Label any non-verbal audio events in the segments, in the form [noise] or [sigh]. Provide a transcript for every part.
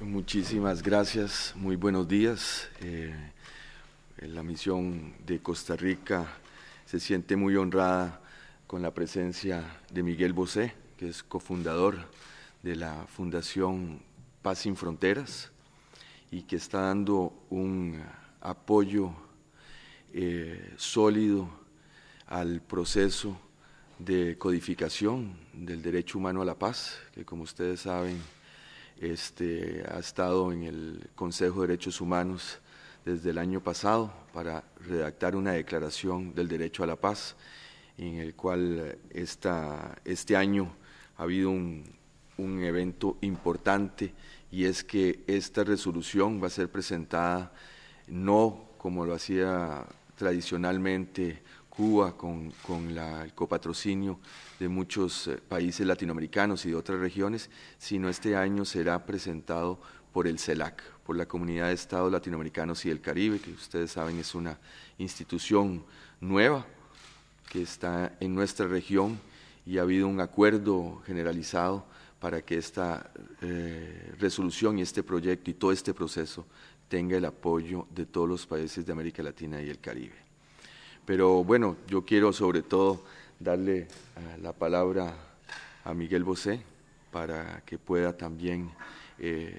Muchísimas gracias, muy buenos días. Eh, la misión de Costa Rica se siente muy honrada con la presencia de Miguel Bosé, que es cofundador de la Fundación Paz sin Fronteras y que está dando un apoyo eh, sólido al proceso de codificación del derecho humano a la paz, que como ustedes saben, este, ha estado en el Consejo de Derechos Humanos desde el año pasado para redactar una declaración del derecho a la paz, en el cual eh, este año ha habido un evento importante y es que esta resolución va a ser presentada no como lo hacía tradicionalmente Cuba, con, la, el copatrocinio de muchos eh, países latinoamericanos y de otras regiones, sino este año será presentado por el CELAC, por la Comunidad de Estados Latinoamericanos y del Caribe, que ustedes saben es una institución nueva que está en nuestra región y ha habido un acuerdo generalizado para que esta eh, resolución y este proyecto y todo este proceso tenga el apoyo de todos los países de América Latina y el Caribe. Pero bueno, yo quiero sobre todo darle eh, la palabra a Miguel Bosé para que pueda también eh,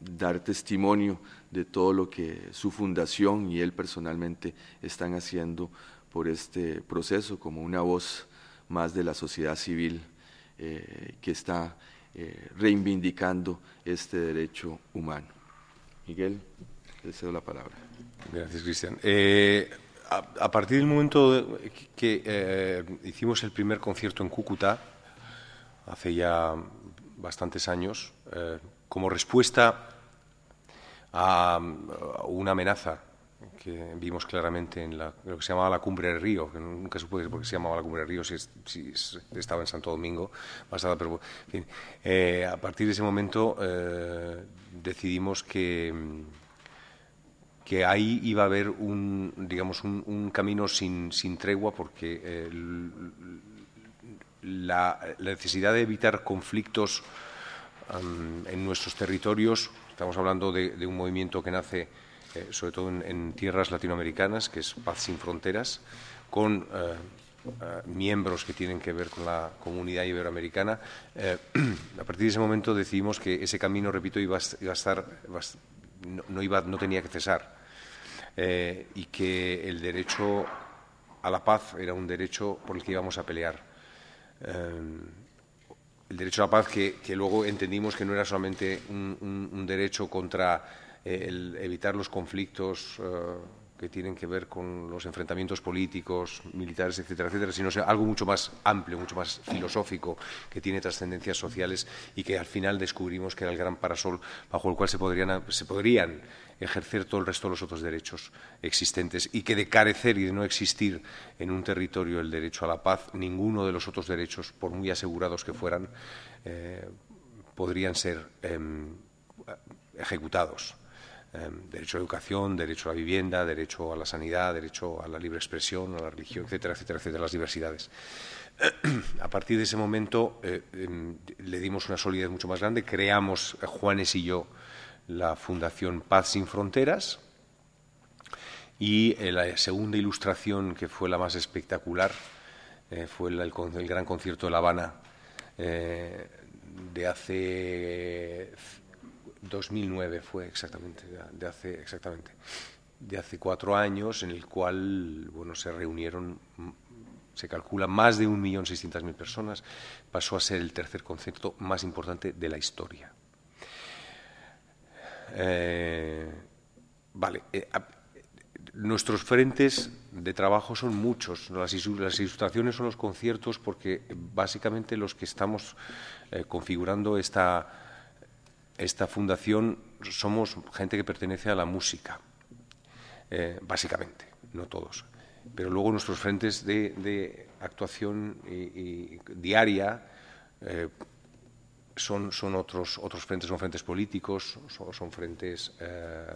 dar testimonio de todo lo que su fundación y él personalmente están haciendo por este proceso como una voz más de la sociedad civil eh, que está reivindicando este derecho humano. Miguel, le cedo la palabra. Gracias, Cristian a, partir del momento que eh, hicimos el primer concierto en Cúcuta, hace ya bastantes años, eh, como respuesta a, una amenaza que vimos claramente en lo que se llamaba la Cumbre del Río, que nunca supe por qué se llamaba la Cumbre del Río, si, estaba en Santo Domingo, basada, pero eh, a partir de ese momento decidimos que que ahí iba a haber un, digamos, un, camino sin, tregua porque eh, la, necesidad de evitar conflictos en nuestros territorios, estamos hablando de, un movimiento que nace eh, sobre todo en, tierras latinoamericanas, que es Paz sin Fronteras, con eh, miembros que tienen que ver con la comunidad iberoamericana. [clears throat] a partir de ese momento decidimos que ese camino, repito, iba a, estar... no, iba, no tenía que cesar. Eh, y que el derecho a la paz era un derecho por el que íbamos a pelear. Eh, el derecho a la paz que, luego entendimos que no era solamente un, derecho contra eh, el evitar los conflictos que tienen que ver con los enfrentamientos políticos, militares, etcétera, etcétera, sino algo mucho más amplio, mucho más filosófico, que tiene trascendencias sociales y que al final descubrimos que era el gran parasol bajo el cual se podrían ejercer todo el resto de los otros derechos existentes y que de carecer y de no existir en un territorio el derecho a la paz, ninguno de los otros derechos, por muy asegurados que fueran, eh, podrían ser em, ejecutados. Em, derecho a educación, derecho a la vivienda, derecho a la sanidad, derecho a la libre expresión, a la religión, etcétera, etcétera, etcétera, las diversidades. [clears throat] A partir de ese momento eh, em, le dimos una solidez mucho más grande, creamos, eh, Juanes y yo, la Fundación Paz sin Fronteras. Y eh, la segunda ilustración, que fue la más espectacular, eh, fue el, gran concierto de La Habana eh, de hace 2009, fue exactamente, de hace, exactamente, de hace cuatro años, en el cual bueno, se reunieron se calcula más de 1.600.000 personas, pasó a ser el tercer concierto más importante de la historia. Eh, vale. Eh, nuestros frentes de trabajo son muchos. Las, ilustraciones son los conciertos porque básicamente los que estamos eh, configurando esta, esta fundación somos gente que pertenece a la música, básicamente, no todos. Pero luego nuestros frentes de, actuación y diaria son, otros, otros frentes, son frentes políticos, son, frentes eh,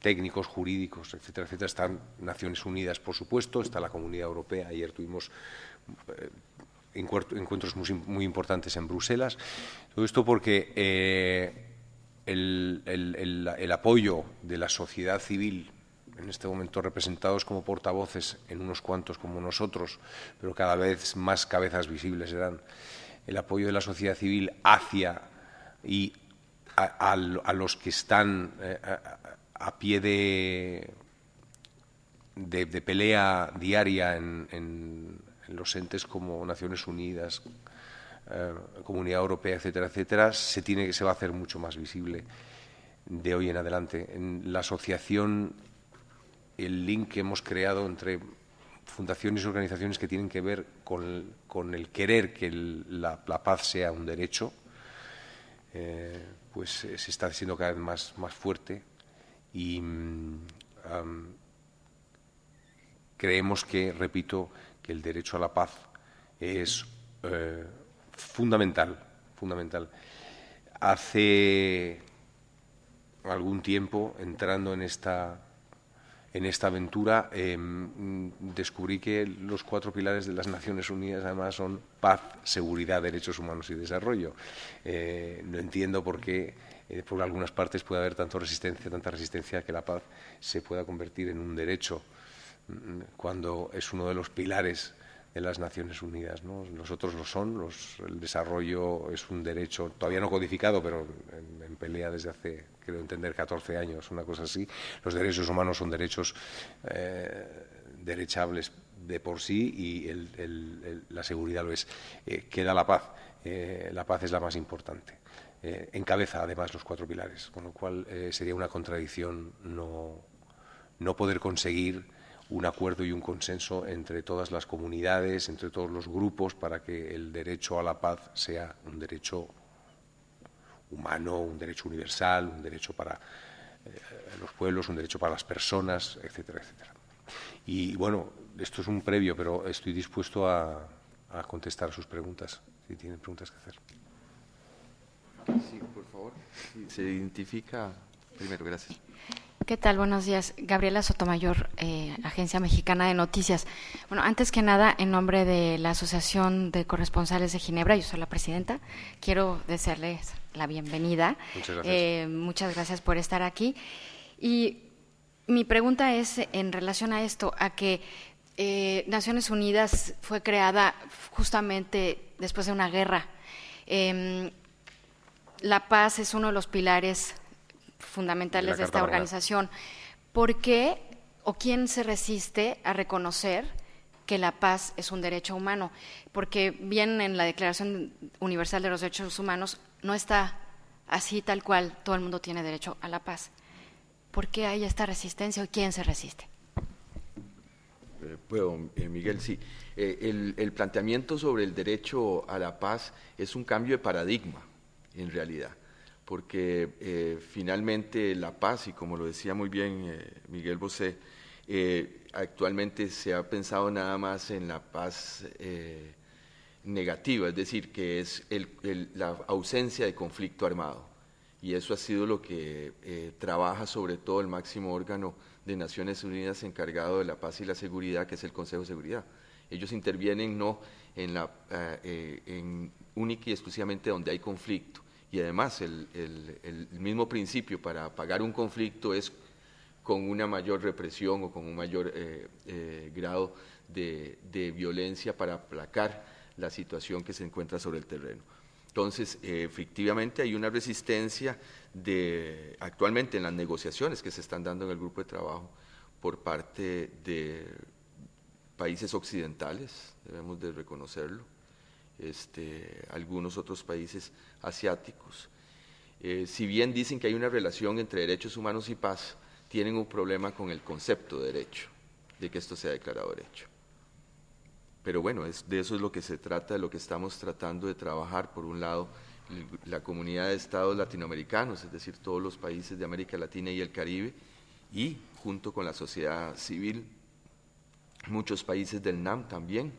técnicos, jurídicos, etcétera, etcétera. Están Naciones Unidas, por supuesto, está la Comunidad Europea. Ayer tuvimos eh, encuentros muy, importantes en Bruselas. Todo esto porque eh, el, apoyo de la sociedad civil en este momento representados como portavoces en unos cuantos como nosotros, pero cada vez más cabezas visibles eran el apoyo de la sociedad civil hacia y a, los que están eh, a, pie de, pelea diaria en, los entes como Naciones Unidas, eh, Comunidad Europea, etcétera, etcétera, se, tiene, que se va a hacer mucho más visible de hoy en adelante. En la asociación, el link que hemos creado entre fundaciones y organizaciones que tienen que ver con, el querer que la, paz sea un derecho, eh, pues eh, se está haciendo cada vez más, más fuerte y mm, creemos que, repito, que el derecho a la paz es eh, fundamental, fundamental. Hace algún tiempo, entrando en esta en esta aventura em, descubrí que los cuatro pilares de las Naciones Unidas además son paz, seguridad, derechos humanos y desarrollo. Eh, no entiendo por qué eh, por algunas partes puede haber tanta resistencia, tanta resistencia que la paz se pueda convertir en un derecho mm, cuando es uno de los pilares en las Naciones Unidas. Nosotros lo son, el desarrollo es un derecho todavía no codificado, pero en, pelea desde hace, creo entender, 14 años, una cosa así. Los derechos humanos son derechos eh, derechables de por sí y la seguridad lo es. Eh, queda la paz. Eh, la paz es la más importante. encabeza además los cuatro pilares, con lo cual sería una contradicción no, no poder conseguir un acuerdo y un consenso entre todas las comunidades, entre todos los grupos, para que el derecho a la paz sea un derecho humano, un derecho universal, un derecho para eh, los pueblos, un derecho para las personas, etcétera, etcétera. Y bueno, esto es un previo, pero estoy dispuesto a, contestar sus preguntas, si tienen preguntas que hacer. Sí, por favor, se identifica primero, gracias. ¿Qué tal? Buenos días. Gabriela Sotomayor, eh, Agencia Mexicana de Noticias. Bueno, antes que nada, en nombre de la Asociación de Corresponsales de Ginebra, yo soy la presidenta, quiero desearles la bienvenida. Muchas gracias. Eh, muchas gracias por estar aquí. Y mi pregunta es en relación a esto, a que eh, Naciones Unidas fue creada justamente después de una guerra. Em, la paz es uno de los pilares fundamentales de, esta organización. ¿Por qué o quién se resiste a reconocer que la paz es un derecho humano? Porque bien en la Declaración Universal de los Derechos Humanos no está así tal cual, todo el mundo tiene derecho a la paz. ¿Por qué hay esta resistencia o quién se resiste? Eh, puedo, eh, Miguel, sí. Eh, el planteamiento sobre el derecho a la paz es un cambio de paradigma, en realidad porque eh, finalmente la paz, y como lo decía muy bien eh, Miguel Bosé, eh, actualmente se ha pensado nada más en la paz negativa, es decir, que es la ausencia de conflicto armado. Y eso ha sido lo que trabaja sobre todo el máximo órgano de Naciones Unidas encargado de la paz y la seguridad, que es el Consejo de Seguridad. Ellos intervienen no en, la, en única y exclusivamente donde hay conflicto, y además el, mismo principio para apagar un conflicto es con una mayor represión o con un mayor eh, eh, grado de, violencia para aplacar la situación que se encuentra sobre el terreno. Entonces, eh, efectivamente hay una resistencia de, actualmente en las negociaciones que se están dando en el grupo de trabajo por parte de países occidentales, debemos de reconocerlo, este, algunos otros países asiáticos. Eh, si bien dicen que hay una relación entre derechos humanos y paz, tienen un problema con el concepto de derecho, de que esto sea declarado derecho. Pero bueno, es, de eso es lo que se trata, de lo que estamos tratando de trabajar, por un lado, la comunidad de estados latinoamericanos, es decir, todos los países de América Latina y el Caribe, y junto con la sociedad civil, muchos países del NAM también,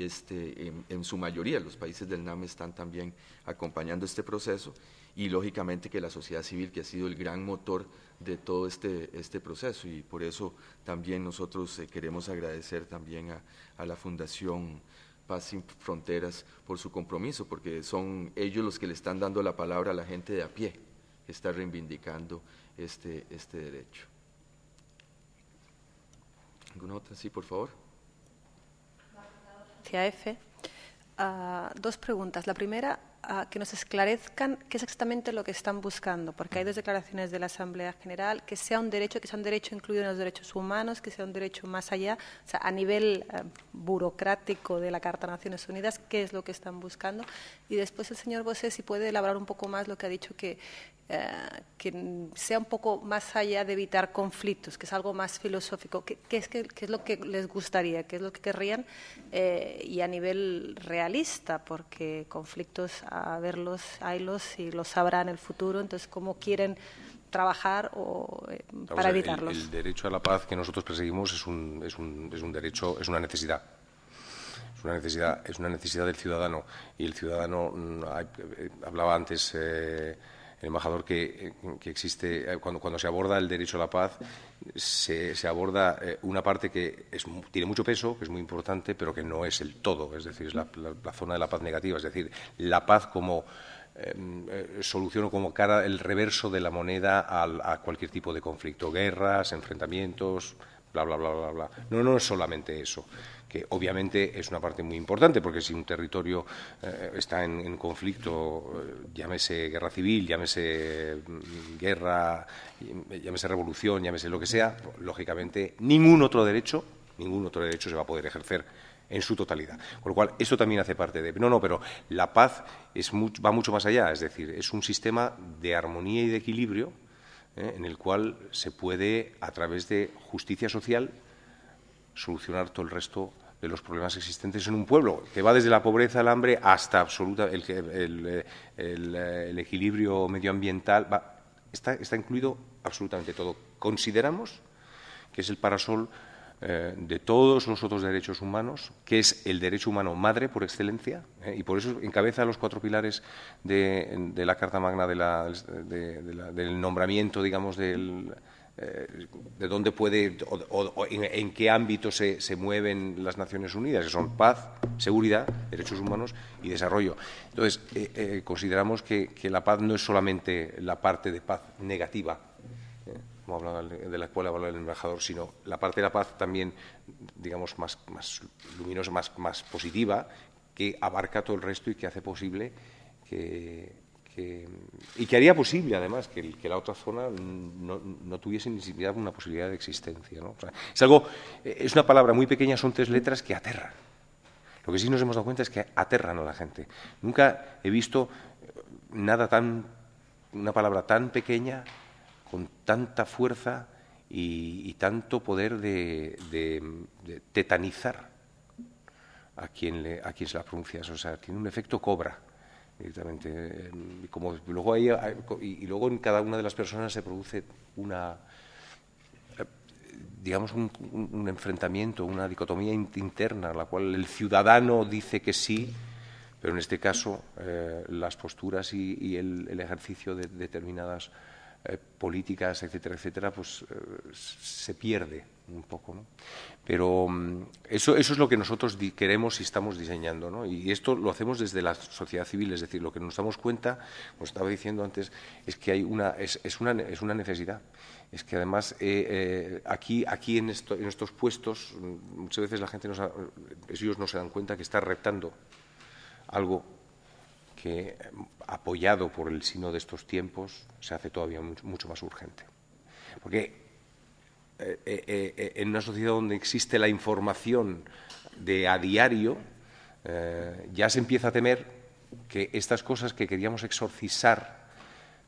este, en, su mayoría los países del NAM están también acompañando este proceso y lógicamente que la sociedad civil que ha sido el gran motor de todo este, este proceso y por eso también nosotros eh, queremos agradecer también a, la Fundación Paz Sin Fronteras por su compromiso, porque son ellos los que le están dando la palabra a la gente de a pie que está reivindicando este, este derecho. ¿Alguna otra? Sí, por favor dos preguntas. La primera, que nos esclarezcan qué es exactamente lo que están buscando, porque hay dos declaraciones de la Asamblea General, que sea un derecho, que sea un derecho incluido en los derechos humanos, que sea un derecho más allá, o sea, a nivel eh, burocrático de la Carta de Naciones Unidas, qué es lo que están buscando. Y después el señor Bosé, si puede elaborar un poco más lo que ha dicho, que eh, que sea un poco más allá de evitar conflictos, que es algo más filosófico. ¿Qué, es, es lo que les gustaría? ¿Qué es lo que querrían? Eh, y a nivel realista, porque conflictos a verlos, haylos y los sabrán en el futuro. Entonces, ¿cómo quieren trabajar eh, para evitarlos? El, derecho a la paz que nosotros perseguimos es un, es un, derecho, es una necesidad es una necesidad es una necesidad del ciudadano y el ciudadano mm, hablaba antes el embajador que, eh, existe, eh, cuando, cuando, se aborda el derecho a la paz, se, aborda eh, una parte que tiene mucho peso, que es muy importante, pero que no es el todo, es decir, es la, zona de la paz negativa, es decir, la paz como em, solución o como cara el reverso de la moneda a cualquier tipo de conflicto, guerras, enfrentamientos, bla, bla, bla, bla, bla. No, no es solamente eso, que obviamente es una parte muy importante, porque si un territorio eh, está en, conflicto, eh, llámese guerra civil, llámese mm, guerra, mm, llámese revolución, llámese lo que sea, lógicamente ningún otro derecho, ningún otro derecho se va a poder ejercer en su totalidad. Con lo cual, eso también hace parte de... No, no, pero la paz es va mucho más allá, es decir, es un sistema de armonía y de equilibrio ¿eh? en el cual se puede, a través de justicia social, solucionar todo el resto de los problemas existentes en un pueblo, que va desde la pobreza, al hambre, hasta absoluta el, equilibrio medioambiental. está, está incluido absolutamente todo. Consideramos que es el parasol eh, de todos los otros derechos humanos, que es el derecho humano madre por excelencia, eh, y por eso encabeza los cuatro pilares de, la Carta Magna del nombramiento, digamos, eh, de dónde puede o, en, qué ámbito se, mueven las Naciones Unidas, que son paz, seguridad, derechos humanos y desarrollo. Entonces, consideramos que la paz no es solamente la parte de paz negativa, como de la cual hablaba el embajador, sino la parte de la paz también, digamos, más, más luminosa, más, más positiva, que abarca todo el resto y que hace posible que, y que haría posible, además, que, la otra zona no, tuviese ni siquiera una posibilidad de existencia. es algo, es una palabra muy pequeña, son tres letras que aterran. Lo que sí nos hemos dado cuenta es que aterran a la gente. Nunca he visto nada tan, una palabra tan pequeña con tanta fuerza y, tanto poder de, tetanizar a quien, le, a quien se la pronuncia. O sea, tiene un efecto cobra directamente. Eh, como luego y luego en cada una de las personas se produce una eh, digamos, un, enfrentamiento, una dicotomía interna, la cual el ciudadano dice que sí, pero en este caso eh, las posturas y, el, ejercicio de determinadas eh, políticas, etcétera, etcétera, pues eh, se pierde un poco. ¿no? Pero mm, eso, eso es lo que nosotros queremos y estamos diseñando. ¿no? Y esto lo hacemos desde la sociedad civil, es decir, lo que nos damos cuenta, como estaba diciendo antes, es que hay una, es, una, es una necesidad. Es que además eh, aquí, aquí en, estos puestos mm, muchas veces la gente, nos ellos no se dan cuenta que está reptando algo que, eh, apoyado por el sino de estos tiempos, se hace todavía mucho, más urgente. Porque eh, eh, en una sociedad donde existe la información de a diario, ya se empieza a temer que estas cosas que queríamos exorcizar,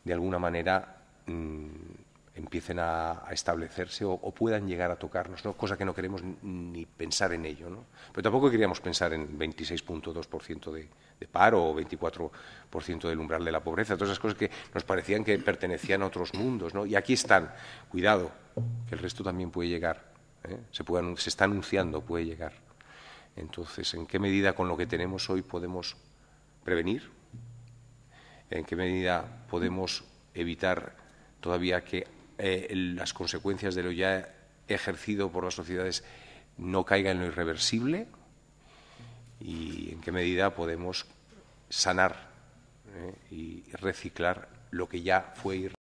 de alguna manera, mm, empiecen a, establecerse o, puedan llegar a tocarnos, ¿no? cosa que no queremos ni pensar en ello. ¿no? Pero tampoco queríamos pensar en 26.2% de, de paro o 24% del umbral de la pobreza, todas esas cosas que nos parecían que pertenecían a otros mundos. ¿no? Y aquí están, cuidado, que el resto también puede llegar, ¿eh? se, se está anunciando, puede llegar. Entonces, ¿en qué medida con lo que tenemos hoy podemos prevenir? ¿En qué medida podemos evitar todavía que eh, las consecuencias de lo ya ejercido por las sociedades no caigan en lo irreversible y en qué medida podemos sanar eh, y reciclar lo que ya fue irreversible.